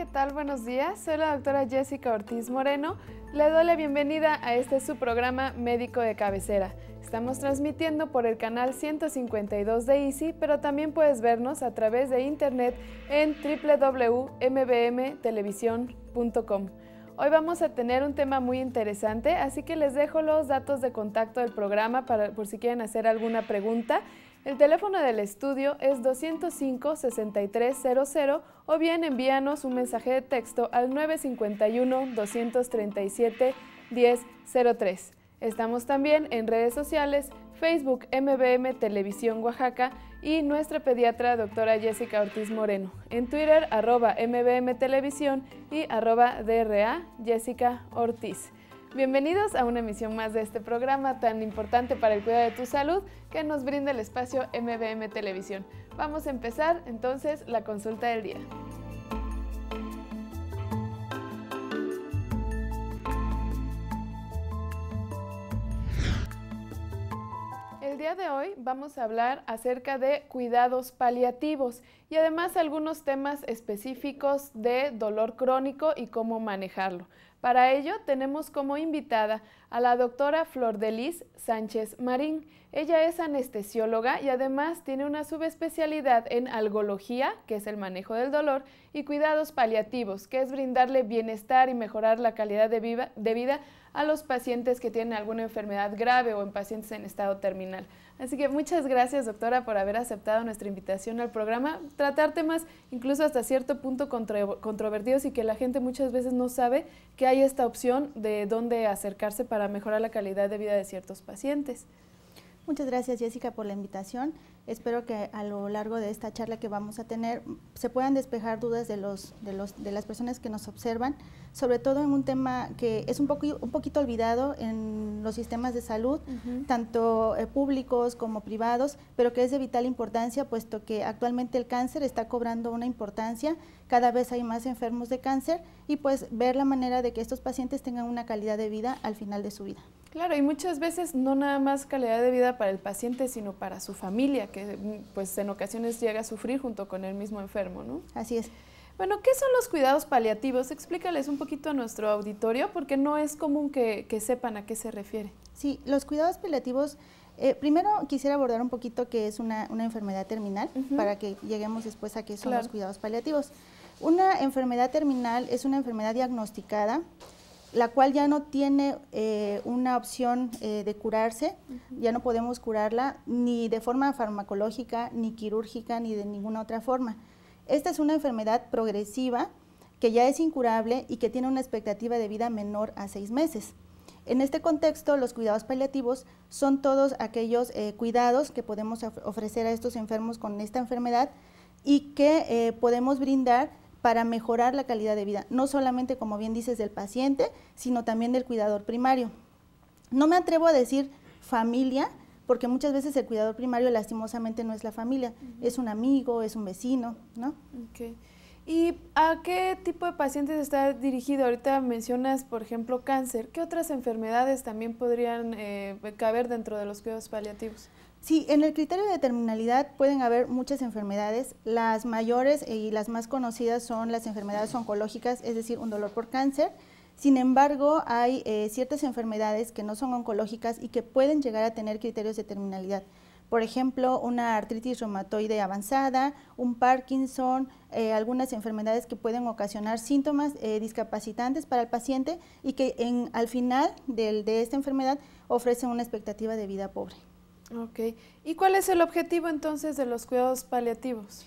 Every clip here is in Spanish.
¿qué tal? Buenos días. Soy la doctora Jessica Ortiz Moreno. Le doy la bienvenida a este su programa Médico de Cabecera. Estamos transmitiendo por el canal 152 de Easy, pero también puedes vernos a través de internet en www.mbmtelevisión.com. Hoy vamos a tener un tema muy interesante, así que les dejo los datos de contacto del programa para, por si quieren hacer alguna pregunta. El teléfono del estudio es 205-6300 o bien envíanos un mensaje de texto al 951-237-1003. Estamos también en redes sociales Facebook MBM Televisión Oaxaca y nuestra pediatra doctora Jessica Ortiz Moreno. En Twitter arroba MBM Televisión y arroba DRA Jessica Ortiz. Bienvenidos a una emisión más de este programa tan importante para el cuidado de tu salud que nos brinda el espacio MBM Televisión. Vamos a empezar entonces la consulta del día. día de hoy vamos a hablar acerca de cuidados paliativos y además algunos temas específicos de dolor crónico y cómo manejarlo. Para ello tenemos como invitada a la doctora Flor Delis Sánchez Marín. Ella es anestesióloga y además tiene una subespecialidad en algología, que es el manejo del dolor, y cuidados paliativos, que es brindarle bienestar y mejorar la calidad de de vida a los pacientes que tienen alguna enfermedad grave o en pacientes en estado terminal. Así que muchas gracias, doctora, por haber aceptado nuestra invitación al programa, tratar temas incluso hasta cierto punto controvertidos y que la gente muchas veces no sabe que hay esta opción de dónde acercarse para mejorar la calidad de vida de ciertos pacientes. Muchas gracias Jessica por la invitación. Espero que a lo largo de esta charla que vamos a tener mm, se puedan despejar dudas de, los, de, los, de las personas que nos observan, sobre todo en un tema que es un, poco, un poquito olvidado en los sistemas de salud, tanto eh, públicos como privados, pero que es de vital importancia puesto que actualmente el cáncer está cobrando una importancia, cada vez hay más enfermos de cáncer y pues ver la manera de que estos pacientes tengan una calidad de vida al final de su vida. Claro, y muchas veces no nada más calidad de vida para el paciente, sino para su familia, que mm, pues en ocasiones llega a sufrir junto con el mismo enfermo, ¿no? Así es. Bueno, ¿qué son los cuidados paliativos? Explícales un poquito a nuestro auditorio, porque no es común que, sepan a qué se refiere. Sí, los cuidados paliativos, eh, primero quisiera abordar un poquito qué es una, enfermedad terminal, para que lleguemos después a qué son los cuidados paliativos. Una enfermedad terminal es una enfermedad diagnosticada la cual ya no tiene eh, una opción eh, de curarse, ya no podemos curarla ni de forma farmacológica, ni quirúrgica, ni de ninguna otra forma. Esta es una enfermedad progresiva que ya es incurable y que tiene una expectativa de vida menor a seis meses. En este contexto, los cuidados paliativos son todos aquellos eh, cuidados que podemos ofrecer a estos enfermos con esta enfermedad y que podemos brindar para mejorar la calidad de vida, no solamente, como bien dices, del paciente, sino también del cuidador primario. No me atrevo a decir familia, porque muchas veces el cuidador primario lastimosamente no es la familia, es un amigo, es un vecino, ¿no? ¿Y a qué tipo de pacientes está dirigido? Ahorita mencionas, por ejemplo, cáncer. ¿Qué otras enfermedades también podrían eh, caber dentro de los cuidados paliativos? Sí, en el criterio de terminalidad pueden haber muchas enfermedades. Las mayores y las más conocidas son las enfermedades oncológicas, es decir, un dolor por cáncer. Sin embargo, hay eh, ciertas enfermedades que no son oncológicas y que pueden llegar a tener criterios de terminalidad. Por ejemplo, una artritis reumatoide avanzada, un Parkinson, eh, algunas enfermedades que pueden ocasionar síntomas eh, discapacitantes para el paciente y que al final de esta enfermedad ofrecen una expectativa de vida pobre. Ok. ¿Y cuál es el objetivo entonces de los cuidados paliativos?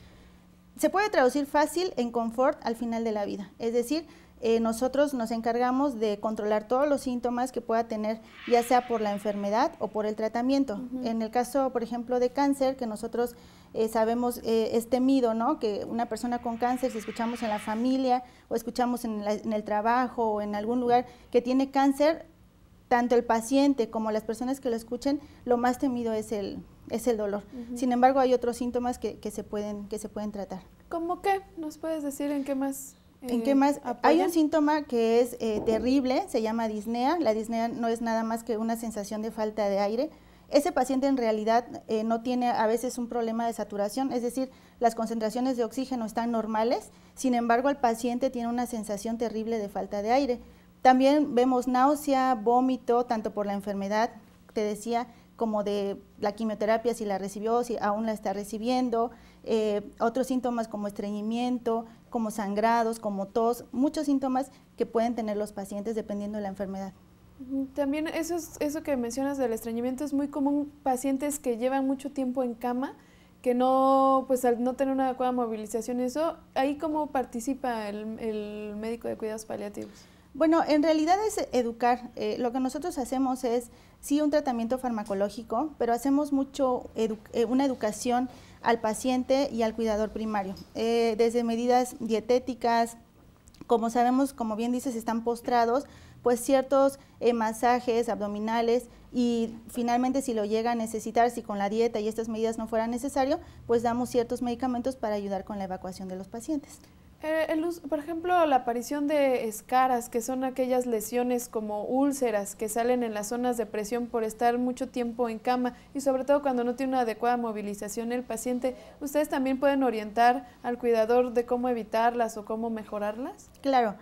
Se puede traducir fácil en confort al final de la vida, es decir, eh, nosotros nos encargamos de controlar todos los síntomas que pueda tener, ya sea por la enfermedad o por el tratamiento. En el caso, por ejemplo, de cáncer, que nosotros eh, sabemos eh, es temido, ¿no? Que una persona con cáncer, si escuchamos en la familia o escuchamos en, en el trabajo o en algún lugar que tiene cáncer, tanto el paciente como las personas que lo escuchen, lo más temido es el, es el dolor. Sin embargo, hay otros síntomas que, se pueden, que se pueden tratar. ¿Cómo qué? ¿Nos puedes decir en qué más? ¿En eh, qué más? Hay un síntoma que es eh, terrible, se llama disnea. La disnea no es nada más que una sensación de falta de aire. Ese paciente en realidad eh, no tiene a veces un problema de saturación, es decir, las concentraciones de oxígeno están normales, sin embargo el paciente tiene una sensación terrible de falta de aire. También vemos náusea, vómito, tanto por la enfermedad, te decía, como de la quimioterapia, si la recibió, si aún la está recibiendo, eh, otros síntomas como estreñimiento, como sangrados, como tos, muchos síntomas que pueden tener los pacientes dependiendo de la enfermedad. También eso, es, eso que mencionas del estreñimiento es muy común pacientes que llevan mucho tiempo en cama, que no, pues no tener una adecuada movilización, eso, ¿ahí cómo participa el médico de cuidados paliativos? Bueno, en realidad es educar. Eh, lo que nosotros hacemos es, sí, un tratamiento farmacológico, pero hacemos mucho eh, una educación al paciente y al cuidador primario, eh, desde medidas dietéticas, como sabemos, como bien dices, están postrados, pues ciertos masajes abdominales y finalmente si lo llega a necesitar, si con la dieta y estas medidas no fueran necesario, pues damos ciertos medicamentos para ayudar con la evacuación de los pacientes. Eh, por ejemplo, la aparición de escaras, que son aquellas lesiones como úlceras que salen en las zonas de presión por estar mucho tiempo en cama y sobre todo cuando no tiene una adecuada movilización el paciente, ¿ustedes también pueden orientar al cuidador de cómo evitarlas o cómo mejorarlas? Claro.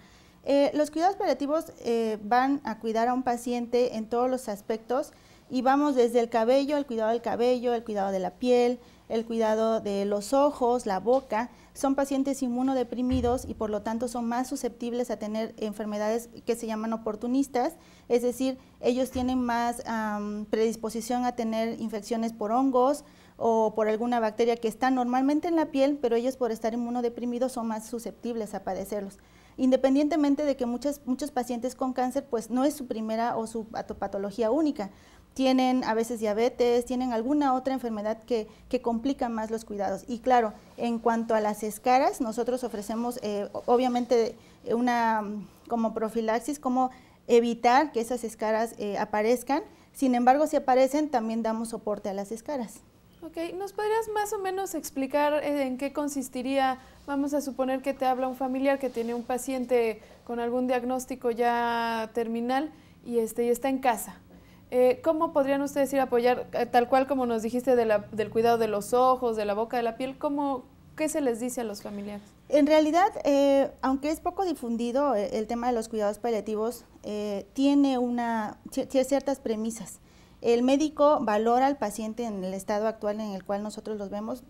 Eh, los cuidados paliativos eh, van a cuidar a un paciente en todos los aspectos y vamos desde el cabello, el cuidado del cabello, el cuidado de la piel, el cuidado de los ojos, la boca. Son pacientes inmunodeprimidos y por lo tanto son más susceptibles a tener enfermedades que se llaman oportunistas, es decir, ellos tienen más predisposición a tener infecciones por hongos o por alguna bacteria que está normalmente en la piel, pero ellos por estar inmunodeprimidos son más susceptibles a padecerlos independientemente de que muchos pacientes con cáncer pues no es su primera o su patología única tienen a veces diabetes, tienen alguna otra enfermedad que, complica más los cuidados. Y claro, en cuanto a las escaras, nosotros ofrecemos eh, obviamente eh, una mm, como profilaxis, como evitar que esas escaras eh, aparezcan. Sin embargo, si aparecen, también damos soporte a las escaras. Ok, ¿nos podrías más o menos explicar en qué consistiría? Vamos a suponer que te habla un familiar que tiene un paciente con algún diagnóstico ya terminal y, este, y está en casa. Eh, ¿Cómo podrían ustedes ir a apoyar, eh, tal cual como nos dijiste, del cuidado de los ojos, de la boca, de la piel? ¿Cómo, ¿Qué se les dice a los familiares? En realidad, eh, aunque es poco difundido, eh, el tema de los cuidados paliativos tiene, una, tiene ciertas premisas. El médico valora al paciente en el estado actual en el cual nosotros los vemos.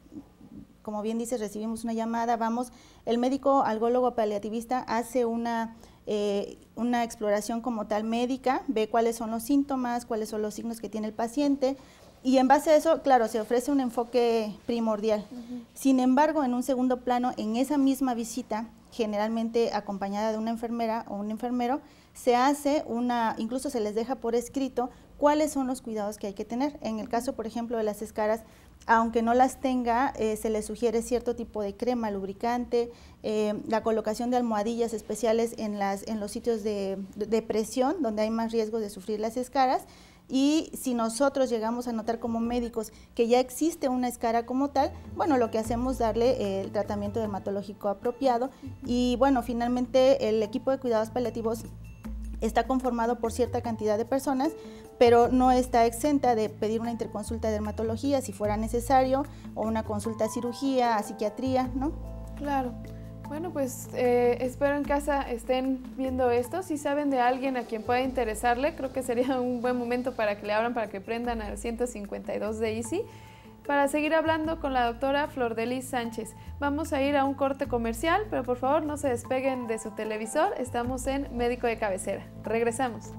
Como bien dices, recibimos una llamada, vamos, el médico algólogo paliativista hace una eh, una exploración como tal médica, ve cuáles son los síntomas, cuáles son los signos que tiene el paciente, y en base a eso, claro, se ofrece un enfoque primordial. Sin embargo, en un segundo plano, en esa misma visita, generalmente acompañada de una enfermera o un enfermero, se hace una, incluso se les deja por escrito cuáles son los cuidados que hay que tener. En el caso, por ejemplo, de las escaras, aunque no las tenga, eh, se les sugiere cierto tipo de crema, lubricante, eh, la colocación de almohadillas especiales en, los sitios de, de presión, donde hay más riesgo de sufrir las escaras, y si nosotros llegamos a notar como médicos que ya existe una escara como tal, bueno, lo que hacemos es darle eh, el tratamiento dermatológico apropiado. Y bueno, finalmente el equipo de cuidados paliativos está conformado por cierta cantidad de personas, pero no está exenta de pedir una interconsulta de dermatología si fuera necesario, o una consulta a cirugía, a psiquiatría, ¿no? Claro. Bueno, pues eh, espero en casa estén viendo esto. Si saben de alguien a quien pueda interesarle, creo que sería un buen momento para que le abran, para que prendan al 152 de Easy. Para seguir hablando con la doctora Flor Delis Sánchez, vamos a ir a un corte comercial, pero por favor no se despeguen de su televisor. Estamos en Médico de Cabecera. Regresamos.